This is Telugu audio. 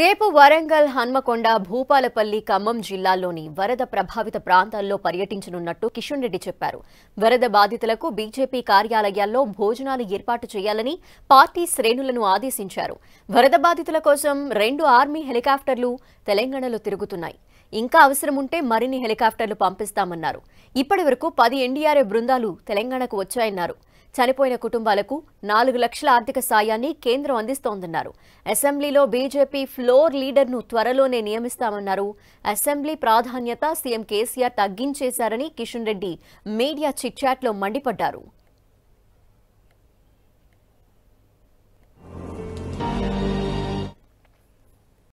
రేపు వరంగల్ హన్మకొండ భూపాలపల్లి ఖమ్మం జిల్లాల్లోని వరద ప్రభావిత ప్రాంతాల్లో పర్యటించనున్నట్టు కిషన్ రెడ్డి చెప్పారు వరద బాధితులకు బీజేపీ కార్యాలయాల్లో భోజనాలు ఏర్పాటు చేయాలని పార్టీ శ్రేణులను ఆదేశించారు వరద బాధితుల కోసం రెండు ఆర్మీ హెలికాప్టర్లు తెలంగాణలో తిరుగుతున్నాయి ఇంకా అవసరముంటే మరిన్ని హెలికాప్టర్లు పంపిస్తామన్నారు ఇప్పటి వరకు పది ఎన్డీఆర్ఏ బృందాలు తెలంగాణకు వచ్చాయన్నారు చనిపోయిన కుటుంబాలకు నాలుగు లక్షల ఆర్థిక సాయాన్ని కేంద్రం అందిస్తోందన్నారు అసెంబ్లీలో బీజేపీ ఫ్లోర్ లీడర్ను త్వరలోనే నియమిస్తామన్నారు అసెంబ్లీ ప్రాధాన్యత సీఎం కేసీఆర్ తగ్గించేశారని కిషన్ రెడ్డి మీడియా చిట్చాట్లో మండిపడ్డారు